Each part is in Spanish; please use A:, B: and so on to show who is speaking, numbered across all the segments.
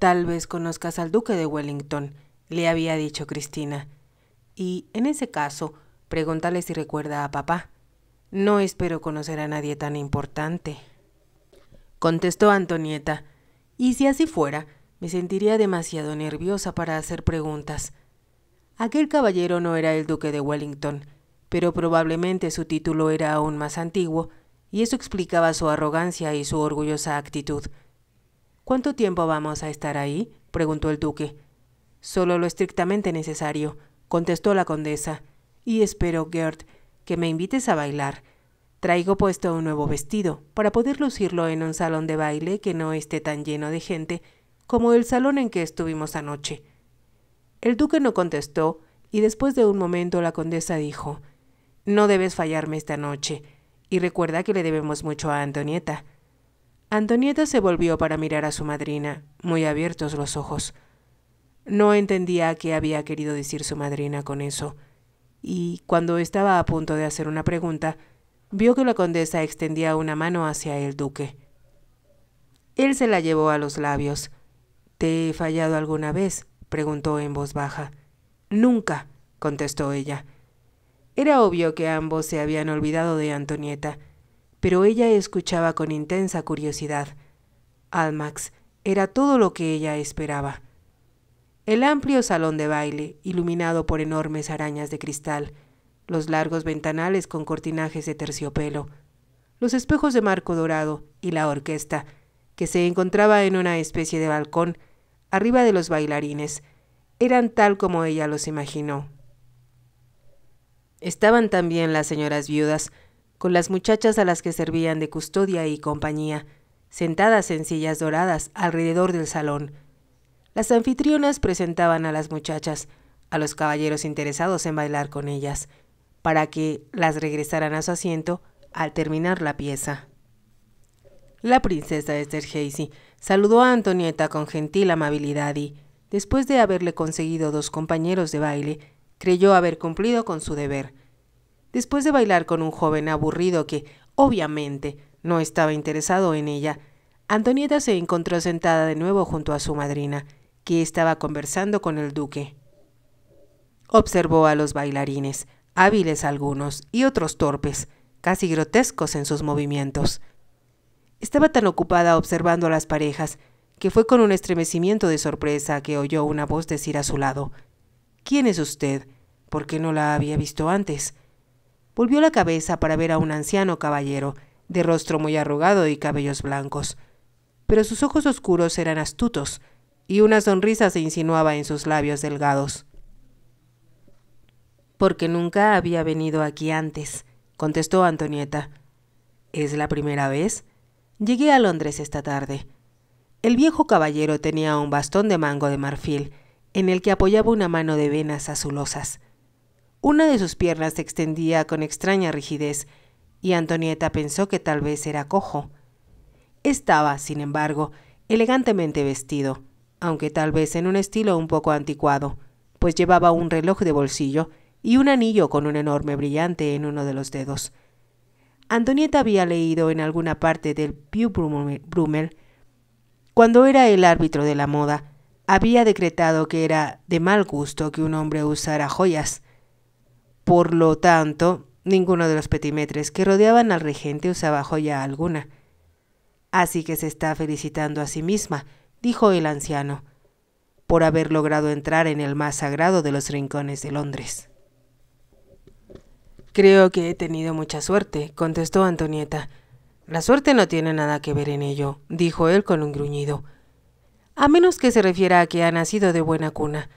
A: Tal vez conozcas al duque de Wellington, le había dicho Cristina. Y, en ese caso, pregúntale si recuerda a papá. No espero conocer a nadie tan importante. Contestó Antonieta. Y si así fuera, me sentiría demasiado nerviosa para hacer preguntas. Aquel caballero no era el duque de Wellington, pero probablemente su título era aún más antiguo, y eso explicaba su arrogancia y su orgullosa actitud. ¿Cuánto tiempo vamos a estar ahí? preguntó el duque. Solo lo estrictamente necesario, contestó la condesa. Y espero, Gerd, que me invites a bailar. Traigo puesto un nuevo vestido, para poder lucirlo en un salón de baile que no esté tan lleno de gente como el salón en que estuvimos anoche. El duque no contestó, y después de un momento la condesa dijo No debes fallarme esta noche, y recuerda que le debemos mucho a Antonieta. Antonieta se volvió para mirar a su madrina, muy abiertos los ojos. No entendía qué había querido decir su madrina con eso, y cuando estaba a punto de hacer una pregunta, vio que la condesa extendía una mano hacia el duque. Él se la llevó a los labios. ¿Te he fallado alguna vez? preguntó en voz baja. Nunca, contestó ella. Era obvio que ambos se habían olvidado de Antonieta, pero ella escuchaba con intensa curiosidad. Almax era todo lo que ella esperaba. El amplio salón de baile, iluminado por enormes arañas de cristal, los largos ventanales con cortinajes de terciopelo, los espejos de marco dorado y la orquesta, que se encontraba en una especie de balcón, arriba de los bailarines, eran tal como ella los imaginó. Estaban también las señoras viudas, con las muchachas a las que servían de custodia y compañía, sentadas en sillas doradas alrededor del salón. Las anfitrionas presentaban a las muchachas, a los caballeros interesados en bailar con ellas, para que las regresaran a su asiento al terminar la pieza. La princesa Esther Hazy saludó a Antonieta con gentil amabilidad y, después de haberle conseguido dos compañeros de baile, creyó haber cumplido con su deber, Después de bailar con un joven aburrido que, obviamente, no estaba interesado en ella, Antonieta se encontró sentada de nuevo junto a su madrina, que estaba conversando con el duque. Observó a los bailarines, hábiles algunos y otros torpes, casi grotescos en sus movimientos. Estaba tan ocupada observando a las parejas que fue con un estremecimiento de sorpresa que oyó una voz decir a su lado, ¿Quién es usted? ¿Por qué no la había visto antes? volvió la cabeza para ver a un anciano caballero, de rostro muy arrugado y cabellos blancos. Pero sus ojos oscuros eran astutos, y una sonrisa se insinuaba en sus labios delgados. Porque nunca había venido aquí antes, contestó Antonieta. ¿Es la primera vez? Llegué a Londres esta tarde. El viejo caballero tenía un bastón de mango de marfil, en el que apoyaba una mano de venas azulosas. Una de sus piernas se extendía con extraña rigidez, y Antonieta pensó que tal vez era cojo. Estaba, sin embargo, elegantemente vestido, aunque tal vez en un estilo un poco anticuado, pues llevaba un reloj de bolsillo y un anillo con un enorme brillante en uno de los dedos. Antonieta había leído en alguna parte del Pew Brummel, cuando era el árbitro de la moda, había decretado que era de mal gusto que un hombre usara joyas, por lo tanto, ninguno de los petimetres que rodeaban al regente usaba joya alguna. Así que se está felicitando a sí misma, dijo el anciano, por haber logrado entrar en el más sagrado de los rincones de Londres. Creo que he tenido mucha suerte, contestó Antonieta. La suerte no tiene nada que ver en ello, dijo él con un gruñido. A menos que se refiera a que ha nacido de buena cuna.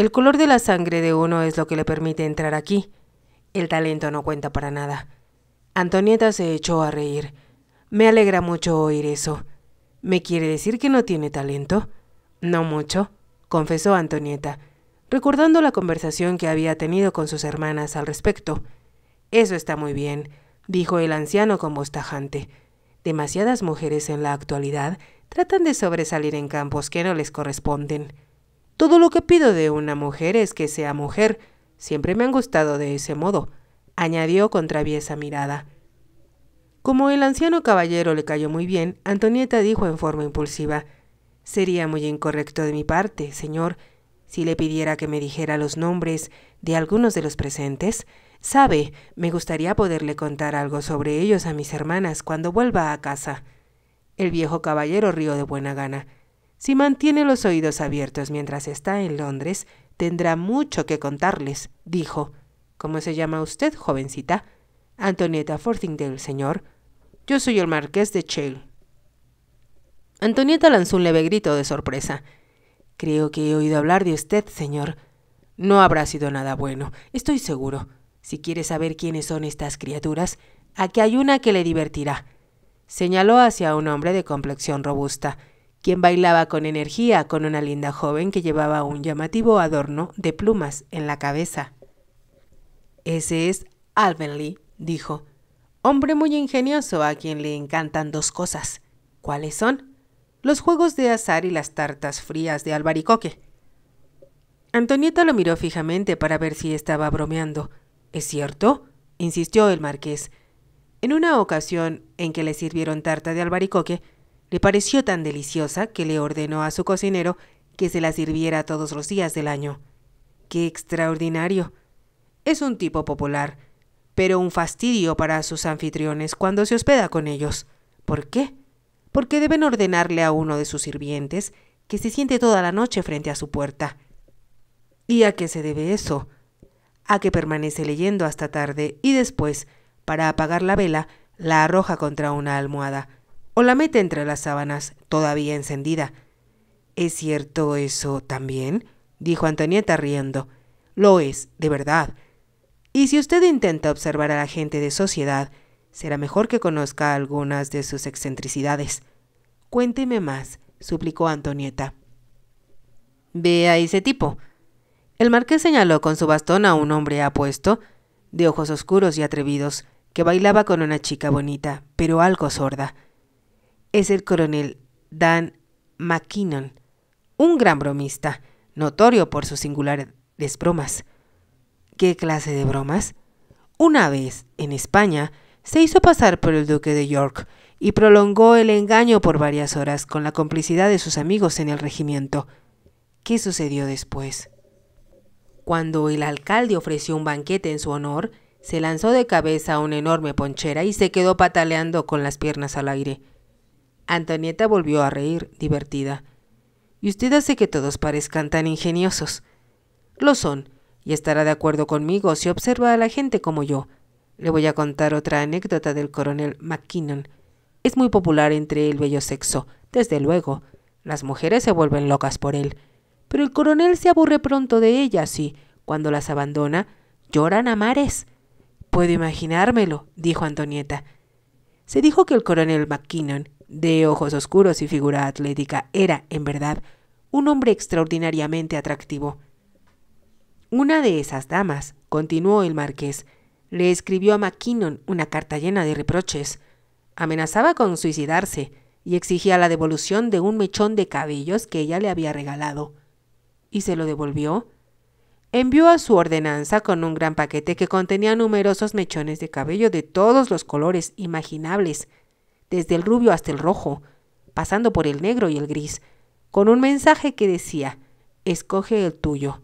A: El color de la sangre de uno es lo que le permite entrar aquí. El talento no cuenta para nada. Antonieta se echó a reír. Me alegra mucho oír eso. ¿Me quiere decir que no tiene talento? No mucho, confesó Antonieta, recordando la conversación que había tenido con sus hermanas al respecto. Eso está muy bien, dijo el anciano con voz tajante. Demasiadas mujeres en la actualidad tratan de sobresalir en campos que no les corresponden. Todo lo que pido de una mujer es que sea mujer. Siempre me han gustado de ese modo, añadió con traviesa mirada. Como el anciano caballero le cayó muy bien, Antonieta dijo en forma impulsiva Sería muy incorrecto de mi parte, señor, si le pidiera que me dijera los nombres de algunos de los presentes. Sabe, me gustaría poderle contar algo sobre ellos a mis hermanas cuando vuelva a casa. El viejo caballero rió de buena gana. Si mantiene los oídos abiertos mientras está en Londres, tendrá mucho que contarles, dijo. ¿Cómo se llama usted, jovencita? Antonieta Forthingdale, señor. Yo soy el marqués de Chale. Antonieta lanzó un leve grito de sorpresa. Creo que he oído hablar de usted, señor. No habrá sido nada bueno, estoy seguro. Si quiere saber quiénes son estas criaturas, aquí hay una que le divertirá. Señaló hacia un hombre de complexión robusta quien bailaba con energía con una linda joven que llevaba un llamativo adorno de plumas en la cabeza. Ese es Alvenly, dijo. Hombre muy ingenioso a quien le encantan dos cosas. ¿Cuáles son? Los juegos de azar y las tartas frías de albaricoque. Antonieta lo miró fijamente para ver si estaba bromeando. ¿Es cierto? insistió el marqués. En una ocasión en que le sirvieron tarta de albaricoque, le pareció tan deliciosa que le ordenó a su cocinero que se la sirviera todos los días del año. ¡Qué extraordinario! Es un tipo popular, pero un fastidio para sus anfitriones cuando se hospeda con ellos. ¿Por qué? Porque deben ordenarle a uno de sus sirvientes que se siente toda la noche frente a su puerta. ¿Y a qué se debe eso? A que permanece leyendo hasta tarde y después, para apagar la vela, la arroja contra una almohada la mete entre las sábanas, todavía encendida. ¿Es cierto eso también? dijo Antonieta riendo. Lo es, de verdad. Y si usted intenta observar a la gente de sociedad, será mejor que conozca algunas de sus excentricidades. Cuénteme más, suplicó Antonieta. Ve a ese tipo. El marqués señaló con su bastón a un hombre apuesto, de ojos oscuros y atrevidos, que bailaba con una chica bonita, pero algo sorda es el coronel Dan McKinnon, un gran bromista, notorio por sus singulares bromas. ¿Qué clase de bromas? Una vez, en España, se hizo pasar por el duque de York y prolongó el engaño por varias horas con la complicidad de sus amigos en el regimiento. ¿Qué sucedió después? Cuando el alcalde ofreció un banquete en su honor, se lanzó de cabeza a una enorme ponchera y se quedó pataleando con las piernas al aire. Antonieta volvió a reír, divertida. Y usted hace que todos parezcan tan ingeniosos. Lo son, y estará de acuerdo conmigo si observa a la gente como yo. Le voy a contar otra anécdota del coronel McKinnon. Es muy popular entre el bello sexo, desde luego. Las mujeres se vuelven locas por él. Pero el coronel se aburre pronto de ellas y, cuando las abandona, lloran a mares. Puedo imaginármelo, dijo Antonieta. Se dijo que el coronel McKinnon de ojos oscuros y figura atlética, era, en verdad, un hombre extraordinariamente atractivo. Una de esas damas, continuó el marqués, le escribió a Mackinnon una carta llena de reproches. Amenazaba con suicidarse y exigía la devolución de un mechón de cabellos que ella le había regalado. ¿Y se lo devolvió? Envió a su ordenanza con un gran paquete que contenía numerosos mechones de cabello de todos los colores imaginables, desde el rubio hasta el rojo, pasando por el negro y el gris, con un mensaje que decía, Escoge el tuyo.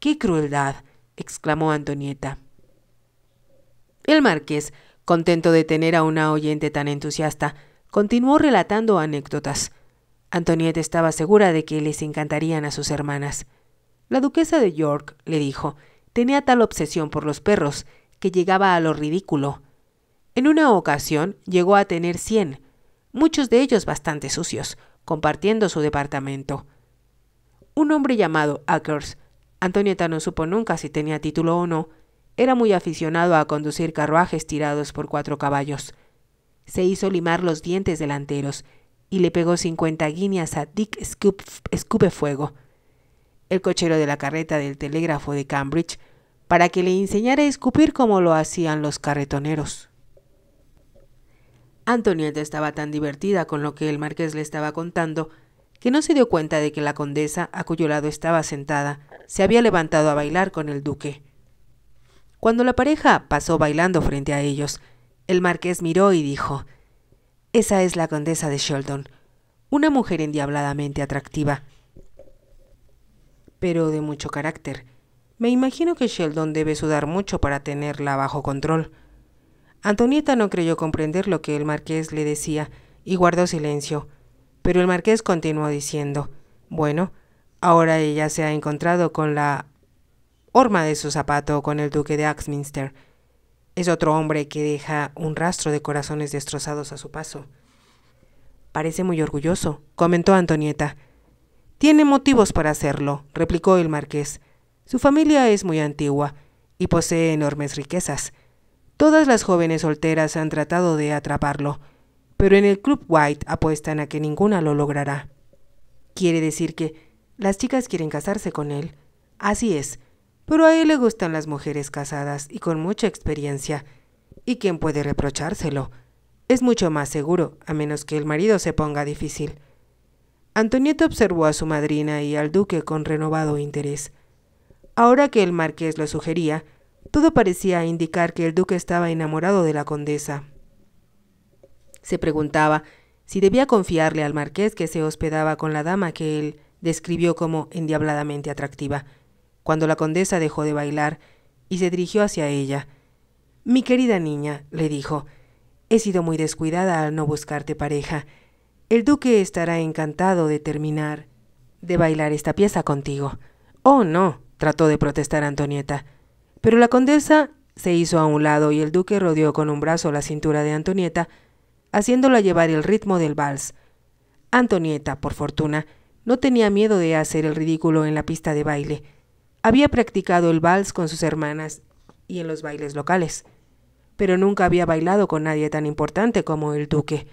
A: ¡Qué crueldad! exclamó Antonieta. El marqués, contento de tener a una oyente tan entusiasta, continuó relatando anécdotas. Antonieta estaba segura de que les encantarían a sus hermanas. La duquesa de York, le dijo, tenía tal obsesión por los perros que llegaba a lo ridículo. En una ocasión llegó a tener 100, muchos de ellos bastante sucios, compartiendo su departamento. Un hombre llamado Ackers, Antonieta no supo nunca si tenía título o no, era muy aficionado a conducir carruajes tirados por cuatro caballos. Se hizo limar los dientes delanteros y le pegó 50 guineas a Dick Fuego, el cochero de la carreta del telégrafo de Cambridge, para que le enseñara a escupir como lo hacían los carretoneros. Antonieta estaba tan divertida con lo que el marqués le estaba contando que no se dio cuenta de que la condesa, a cuyo lado estaba sentada, se había levantado a bailar con el duque. Cuando la pareja pasó bailando frente a ellos, el marqués miró y dijo, Esa es la condesa de Sheldon, una mujer endiabladamente atractiva, pero de mucho carácter. Me imagino que Sheldon debe sudar mucho para tenerla bajo control. Antonieta no creyó comprender lo que el marqués le decía y guardó silencio. Pero el marqués continuó diciendo, bueno, ahora ella se ha encontrado con la horma de su zapato con el duque de Axminster. Es otro hombre que deja un rastro de corazones destrozados a su paso. Parece muy orgulloso, comentó Antonieta. Tiene motivos para hacerlo, replicó el marqués. Su familia es muy antigua y posee enormes riquezas. Todas las jóvenes solteras han tratado de atraparlo, pero en el Club White apuestan a que ninguna lo logrará. Quiere decir que las chicas quieren casarse con él. Así es, pero a él le gustan las mujeres casadas y con mucha experiencia. ¿Y quién puede reprochárselo? Es mucho más seguro, a menos que el marido se ponga difícil. Antonieta observó a su madrina y al duque con renovado interés. Ahora que el marqués lo sugería, todo parecía indicar que el duque estaba enamorado de la condesa. Se preguntaba si debía confiarle al marqués que se hospedaba con la dama que él describió como endiabladamente atractiva, cuando la condesa dejó de bailar y se dirigió hacia ella. Mi querida niña, le dijo, he sido muy descuidada al no buscarte pareja. El duque estará encantado de terminar de bailar esta pieza contigo. Oh, no, trató de protestar Antonieta. Pero la condesa se hizo a un lado y el duque rodeó con un brazo la cintura de Antonieta, haciéndola llevar el ritmo del vals. Antonieta, por fortuna, no tenía miedo de hacer el ridículo en la pista de baile. Había practicado el vals con sus hermanas y en los bailes locales, pero nunca había bailado con nadie tan importante como el duque,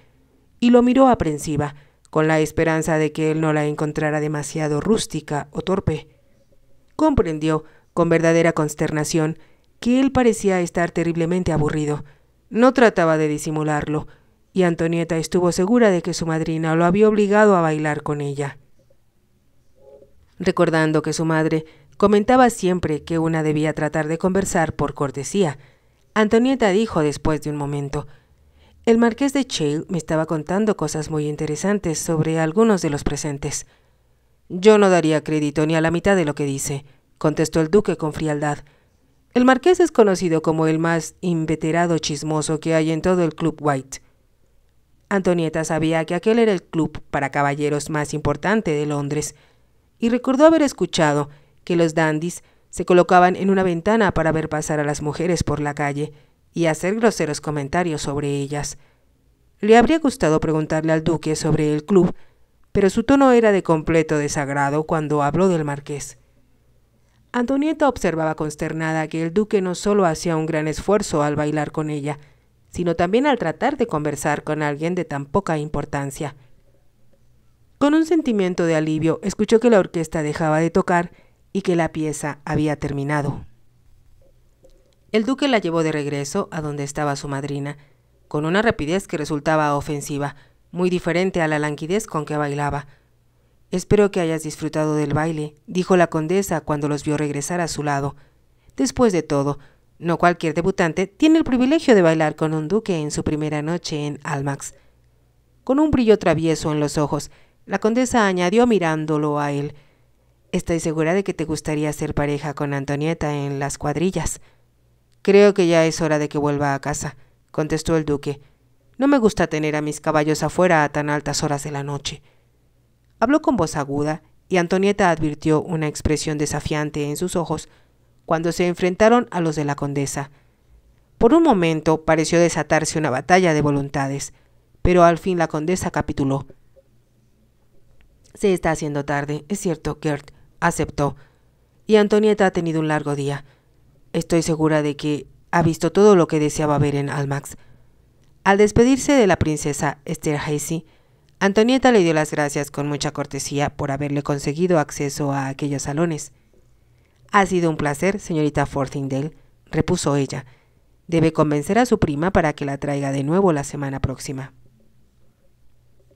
A: y lo miró aprensiva, con la esperanza de que él no la encontrara demasiado rústica o torpe. Comprendió con verdadera consternación, que él parecía estar terriblemente aburrido. No trataba de disimularlo, y Antonieta estuvo segura de que su madrina lo había obligado a bailar con ella. Recordando que su madre comentaba siempre que una debía tratar de conversar por cortesía, Antonieta dijo después de un momento, el marqués de Chale me estaba contando cosas muy interesantes sobre algunos de los presentes. Yo no daría crédito ni a la mitad de lo que dice contestó el duque con frialdad. El marqués es conocido como el más inveterado chismoso que hay en todo el Club White. Antonieta sabía que aquel era el club para caballeros más importante de Londres, y recordó haber escuchado que los dandys se colocaban en una ventana para ver pasar a las mujeres por la calle y hacer groseros comentarios sobre ellas. Le habría gustado preguntarle al duque sobre el club, pero su tono era de completo desagrado cuando habló del marqués. Antonieta observaba consternada que el duque no solo hacía un gran esfuerzo al bailar con ella, sino también al tratar de conversar con alguien de tan poca importancia. Con un sentimiento de alivio escuchó que la orquesta dejaba de tocar y que la pieza había terminado. El duque la llevó de regreso a donde estaba su madrina, con una rapidez que resultaba ofensiva, muy diferente a la languidez con que bailaba. Espero que hayas disfrutado del baile, dijo la condesa cuando los vio regresar a su lado. Después de todo, no cualquier debutante tiene el privilegio de bailar con un duque en su primera noche en Almax. Con un brillo travieso en los ojos, la condesa añadió mirándolo a él. Estoy segura de que te gustaría ser pareja con Antonieta en las cuadrillas. Creo que ya es hora de que vuelva a casa, contestó el duque. No me gusta tener a mis caballos afuera a tan altas horas de la noche. Habló con voz aguda y Antonieta advirtió una expresión desafiante en sus ojos cuando se enfrentaron a los de la condesa. Por un momento pareció desatarse una batalla de voluntades, pero al fin la condesa capituló. Se está haciendo tarde, es cierto, Gert aceptó. Y Antonieta ha tenido un largo día. Estoy segura de que ha visto todo lo que deseaba ver en Almax. Al despedirse de la princesa Esther Heisey, Antonieta le dio las gracias con mucha cortesía por haberle conseguido acceso a aquellos salones. Ha sido un placer, señorita Forthingdale repuso ella. Debe convencer a su prima para que la traiga de nuevo la semana próxima.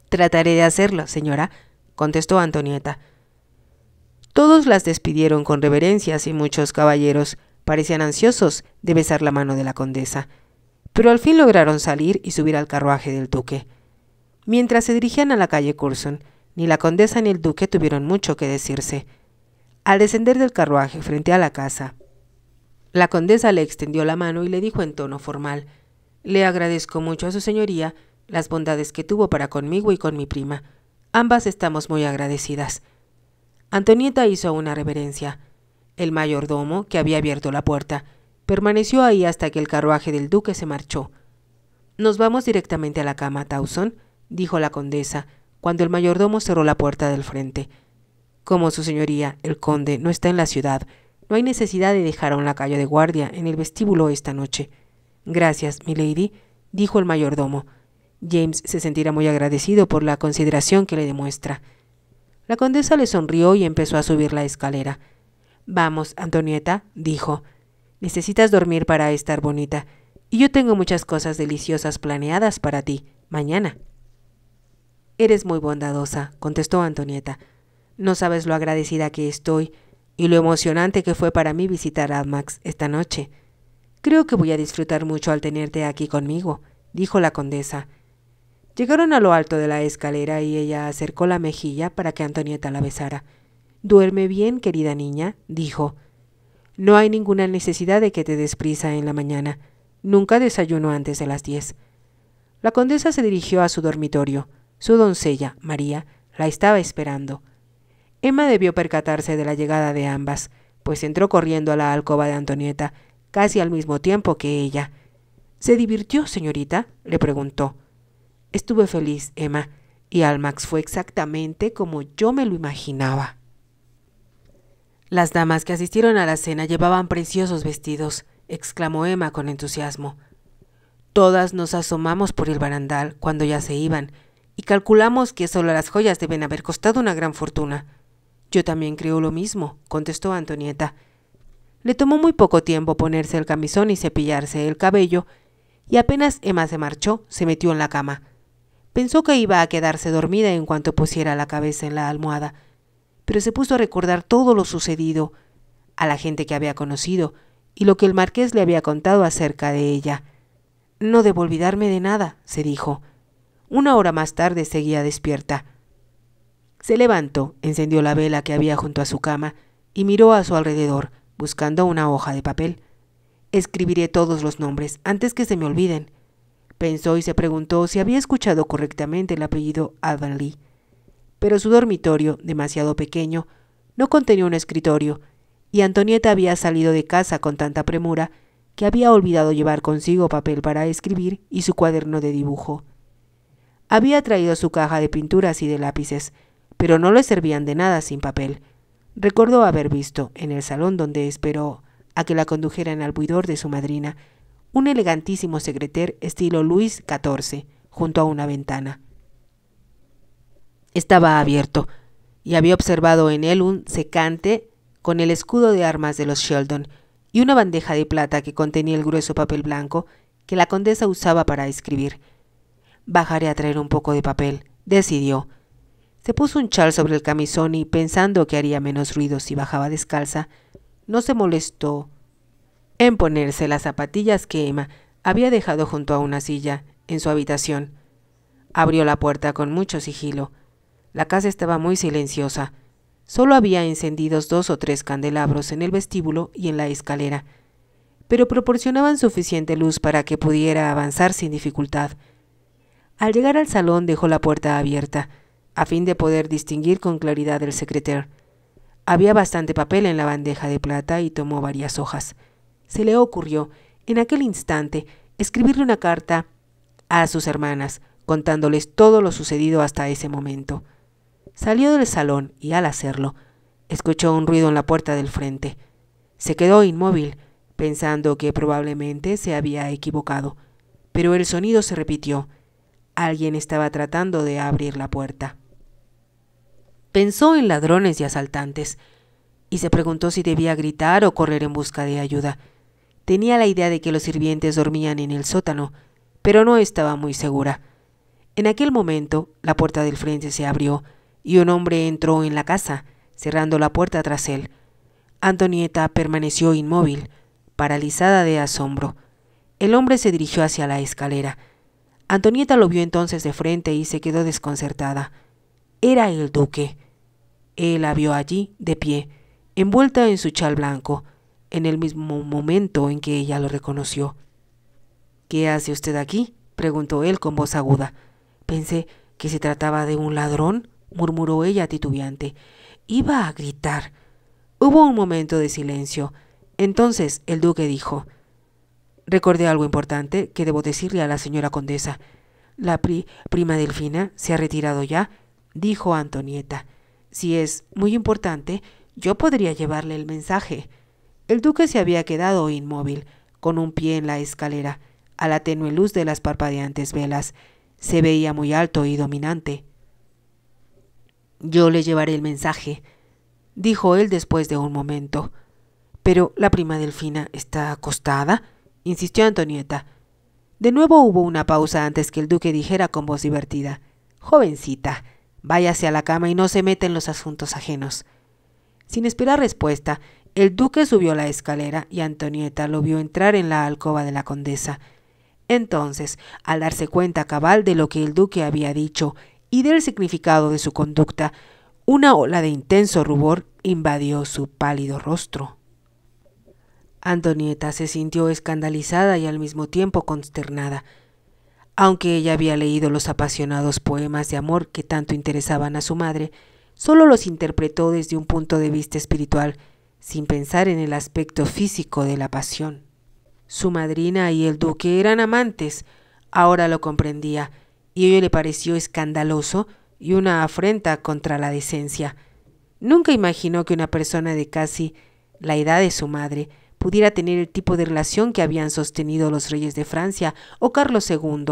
A: Trataré de hacerlo, señora, contestó Antonieta. Todos las despidieron con reverencias y muchos caballeros parecían ansiosos de besar la mano de la condesa, pero al fin lograron salir y subir al carruaje del duque. Mientras se dirigían a la calle Curson, ni la condesa ni el duque tuvieron mucho que decirse. Al descender del carruaje frente a la casa, la condesa le extendió la mano y le dijo en tono formal Le agradezco mucho a su señoría las bondades que tuvo para conmigo y con mi prima. Ambas estamos muy agradecidas. Antonieta hizo una reverencia. El mayordomo, que había abierto la puerta, permaneció ahí hasta que el carruaje del duque se marchó. Nos vamos directamente a la cama, Towson dijo la condesa, cuando el mayordomo cerró la puerta del frente. Como su señoría, el conde, no está en la ciudad, no hay necesidad de dejar a un lacayo de guardia en el vestíbulo esta noche. Gracias, milady lady, dijo el mayordomo. James se sentirá muy agradecido por la consideración que le demuestra. La condesa le sonrió y empezó a subir la escalera. Vamos, Antonieta, dijo. Necesitas dormir para estar bonita, y yo tengo muchas cosas deliciosas planeadas para ti mañana. Eres muy bondadosa, contestó Antonieta. No sabes lo agradecida que estoy y lo emocionante que fue para mí visitar a Max esta noche. Creo que voy a disfrutar mucho al tenerte aquí conmigo, dijo la condesa. Llegaron a lo alto de la escalera y ella acercó la mejilla para que Antonieta la besara. Duerme bien, querida niña, dijo. No hay ninguna necesidad de que te desprisa en la mañana. Nunca desayuno antes de las diez. La condesa se dirigió a su dormitorio. Su doncella, María, la estaba esperando. Emma debió percatarse de la llegada de ambas, pues entró corriendo a la alcoba de Antonieta, casi al mismo tiempo que ella. ¿Se divirtió, señorita? le preguntó. Estuve feliz, Emma, y Almax fue exactamente como yo me lo imaginaba. Las damas que asistieron a la cena llevaban preciosos vestidos, exclamó Emma con entusiasmo. Todas nos asomamos por el barandal cuando ya se iban, y calculamos que solo las joyas deben haber costado una gran fortuna. Yo también creo lo mismo, contestó Antonieta. Le tomó muy poco tiempo ponerse el camisón y cepillarse el cabello, y apenas Emma se marchó, se metió en la cama. Pensó que iba a quedarse dormida en cuanto pusiera la cabeza en la almohada, pero se puso a recordar todo lo sucedido, a la gente que había conocido y lo que el marqués le había contado acerca de ella. No debo olvidarme de nada, se dijo. Una hora más tarde seguía despierta. Se levantó, encendió la vela que había junto a su cama y miró a su alrededor, buscando una hoja de papel. Escribiré todos los nombres antes que se me olviden. Pensó y se preguntó si había escuchado correctamente el apellido Lee. Pero su dormitorio, demasiado pequeño, no contenía un escritorio, y Antonieta había salido de casa con tanta premura que había olvidado llevar consigo papel para escribir y su cuaderno de dibujo. Había traído su caja de pinturas y de lápices, pero no le servían de nada sin papel. Recordó haber visto, en el salón donde esperó a que la condujeran al buidor de su madrina, un elegantísimo secreter estilo Luis XIV, junto a una ventana. Estaba abierto, y había observado en él un secante con el escudo de armas de los Sheldon y una bandeja de plata que contenía el grueso papel blanco que la condesa usaba para escribir. Bajaré a traer un poco de papel, decidió. Se puso un chal sobre el camisón y, pensando que haría menos ruido si bajaba descalza, no se molestó en ponerse las zapatillas que Emma había dejado junto a una silla en su habitación. Abrió la puerta con mucho sigilo. La casa estaba muy silenciosa. Solo había encendidos dos o tres candelabros en el vestíbulo y en la escalera, pero proporcionaban suficiente luz para que pudiera avanzar sin dificultad. Al llegar al salón dejó la puerta abierta, a fin de poder distinguir con claridad el secreter. Había bastante papel en la bandeja de plata y tomó varias hojas. Se le ocurrió, en aquel instante, escribirle una carta a sus hermanas, contándoles todo lo sucedido hasta ese momento. Salió del salón y al hacerlo, escuchó un ruido en la puerta del frente. Se quedó inmóvil, pensando que probablemente se había equivocado, pero el sonido se repitió Alguien estaba tratando de abrir la puerta. Pensó en ladrones y asaltantes, y se preguntó si debía gritar o correr en busca de ayuda. Tenía la idea de que los sirvientes dormían en el sótano, pero no estaba muy segura. En aquel momento, la puerta del frente se abrió y un hombre entró en la casa, cerrando la puerta tras él. Antonieta permaneció inmóvil, paralizada de asombro. El hombre se dirigió hacia la escalera. Antonieta lo vio entonces de frente y se quedó desconcertada. Era el duque. Él la vio allí, de pie, envuelta en su chal blanco, en el mismo momento en que ella lo reconoció. ¿Qué hace usted aquí? preguntó él con voz aguda. Pensé que se trataba de un ladrón, murmuró ella titubeante. Iba a gritar. Hubo un momento de silencio. Entonces el duque dijo Recordé algo importante que debo decirle a la señora condesa. La pri prima Delfina se ha retirado ya, dijo Antonieta. Si es muy importante, yo podría llevarle el mensaje. El duque se había quedado inmóvil, con un pie en la escalera, a la tenue luz de las parpadeantes velas. Se veía muy alto y dominante. Yo le llevaré el mensaje, dijo él después de un momento. Pero la prima Delfina está acostada insistió Antonieta. De nuevo hubo una pausa antes que el duque dijera con voz divertida Jovencita, váyase a la cama y no se mete en los asuntos ajenos. Sin esperar respuesta, el duque subió la escalera y Antonieta lo vio entrar en la alcoba de la condesa. Entonces, al darse cuenta cabal de lo que el duque había dicho y del significado de su conducta, una ola de intenso rubor invadió su pálido rostro. Antonieta se sintió escandalizada y al mismo tiempo consternada. Aunque ella había leído los apasionados poemas de amor que tanto interesaban a su madre, solo los interpretó desde un punto de vista espiritual, sin pensar en el aspecto físico de la pasión. Su madrina y el duque eran amantes, ahora lo comprendía, y ello le pareció escandaloso y una afrenta contra la decencia. Nunca imaginó que una persona de casi la edad de su madre pudiera tener el tipo de relación que habían sostenido los reyes de Francia o Carlos II.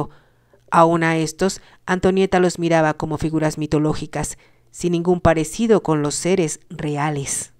A: Aún a estos, Antonieta los miraba como figuras mitológicas, sin ningún parecido con los seres reales.